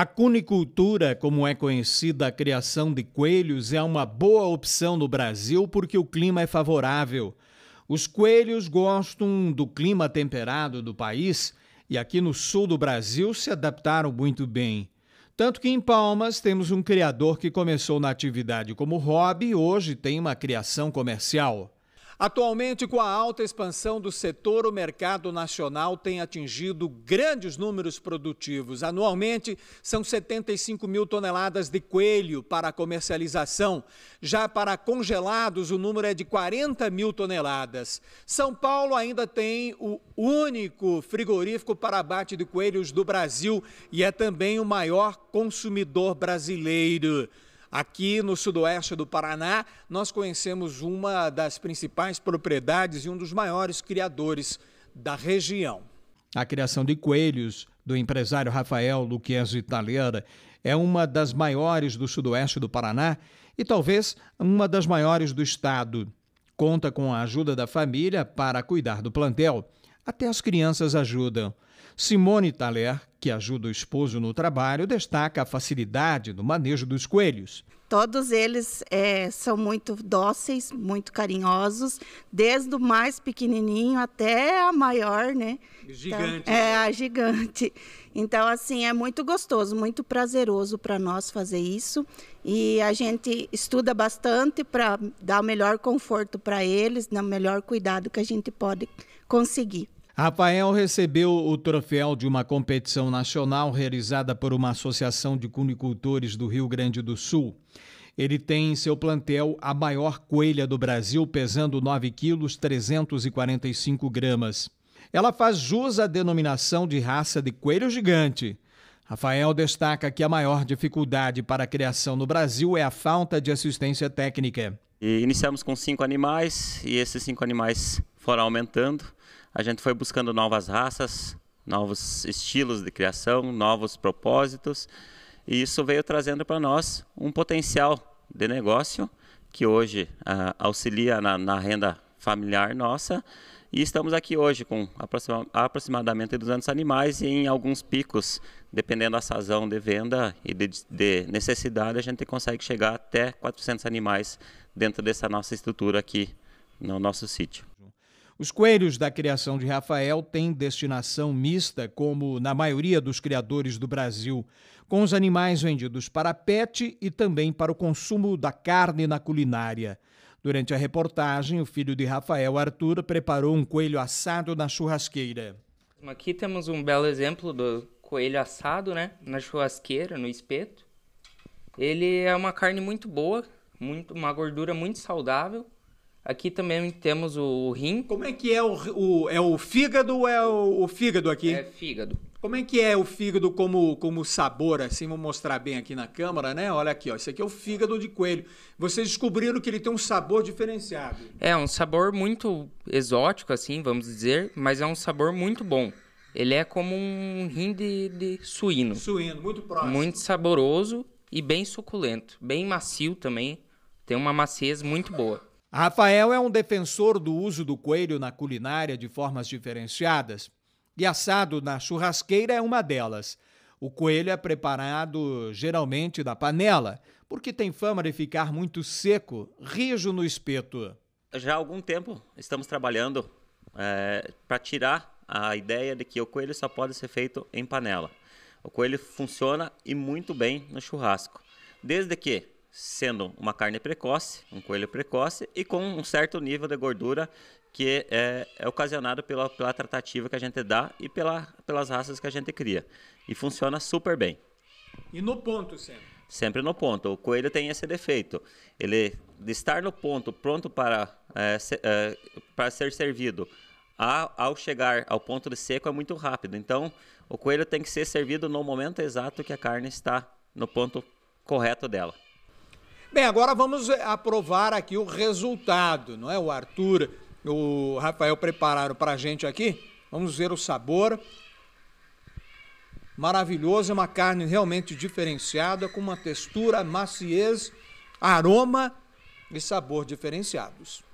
A cunicultura, como é conhecida a criação de coelhos, é uma boa opção no Brasil porque o clima é favorável. Os coelhos gostam do clima temperado do país e aqui no sul do Brasil se adaptaram muito bem. Tanto que em Palmas temos um criador que começou na atividade como hobby e hoje tem uma criação comercial. Atualmente, com a alta expansão do setor, o mercado nacional tem atingido grandes números produtivos. Anualmente, são 75 mil toneladas de coelho para comercialização. Já para congelados, o número é de 40 mil toneladas. São Paulo ainda tem o único frigorífico para abate de coelhos do Brasil e é também o maior consumidor brasileiro. Aqui no sudoeste do Paraná, nós conhecemos uma das principais propriedades e um dos maiores criadores da região. A criação de coelhos do empresário Rafael Luquezzi Italeira é uma das maiores do sudoeste do Paraná e talvez uma das maiores do estado. Conta com a ajuda da família para cuidar do plantel. Até as crianças ajudam. Simone Taler, que ajuda o esposo no trabalho, destaca a facilidade no manejo dos coelhos. Todos eles é, são muito dóceis, muito carinhosos, desde o mais pequenininho até a maior, né? Então, gigante. Então, é, a gigante. Então, assim, é muito gostoso, muito prazeroso para nós fazer isso. E a gente estuda bastante para dar o melhor conforto para eles, o melhor cuidado que a gente pode conseguir. Rafael recebeu o troféu de uma competição nacional realizada por uma associação de cunicultores do Rio Grande do Sul. Ele tem em seu plantel a maior coelha do Brasil, pesando 9 quilos 345 gramas. Ela faz jus à denominação de raça de coelho gigante. Rafael destaca que a maior dificuldade para a criação no Brasil é a falta de assistência técnica. E iniciamos com cinco animais e esses cinco animais foram aumentando. A gente foi buscando novas raças, novos estilos de criação, novos propósitos, e isso veio trazendo para nós um potencial de negócio que hoje uh, auxilia na, na, renda familiar nossa. E estamos aqui hoje com aproximadamente 200 animais e em alguns picos, dependendo da sazão de venda e de, de necessidade, a gente consegue chegar até 400 animais dentro dessa nossa estrutura aqui no nosso sítio. Os coelhos da criação de Rafael têm destinação mista, como na maioria dos criadores do Brasil, com os animais vendidos para pet e também para o consumo da carne na culinária. Durante a reportagem, o filho de Rafael, Arthur, preparou um coelho assado na churrasqueira. Aqui temos um belo exemplo do coelho assado, né? Na churrasqueira, no espeto. Ele é uma carne muito boa, muito, uma gordura muito saudável Aqui também temos o rim. Como é que é o, o é o fígado ou é o, o, fígado aqui? É fígado. Como é que é o fígado como, como sabor, assim? Vou mostrar bem aqui na câmera, né? Olha aqui, ó. Isso aqui é o fígado de coelho. Vocês descobriram que ele tem um sabor diferenciado. É, um sabor muito exótico, assim, vamos dizer, mas é um sabor muito bom. Ele é como um rim de, de suíno. Suíno, muito próximo. Muito saboroso e bem suculento. Bem macio também. Tem uma maciez muito boa. Rafael é um defensor do uso do coelho na culinária de formas diferenciadas, e assado na churrasqueira é uma delas. O coelho é preparado geralmente da panela, porque tem fama de ficar muito seco, rijo no espeto. Já há algum tempo estamos trabalhando é, para tirar a ideia de que o coelho só pode ser feito em panela. O coelho funciona e muito bem no churrasco, desde que sendo uma carne precoce, um coelho precoce, e com um certo nível de gordura que é, é ocasionado pela, pela tratativa que a gente dá e pela, pelas raças que a gente cria. E funciona super bem. E no ponto sempre? Sempre no ponto. O coelho tem esse defeito. Ele de estar no ponto, pronto para, é, se, é, para ser servido, a, ao chegar ao ponto de seco é muito rápido. Então, o coelho tem que ser servido no momento exato que a carne está no ponto correto dela. Bem, agora vamos eh, aprovar aqui o resultado, não é? O Arthur, o Rafael prepararam para a gente aqui. Vamos ver o sabor. Maravilhoso, é uma carne realmente diferenciada, com uma textura, maciez, aroma e sabor diferenciados.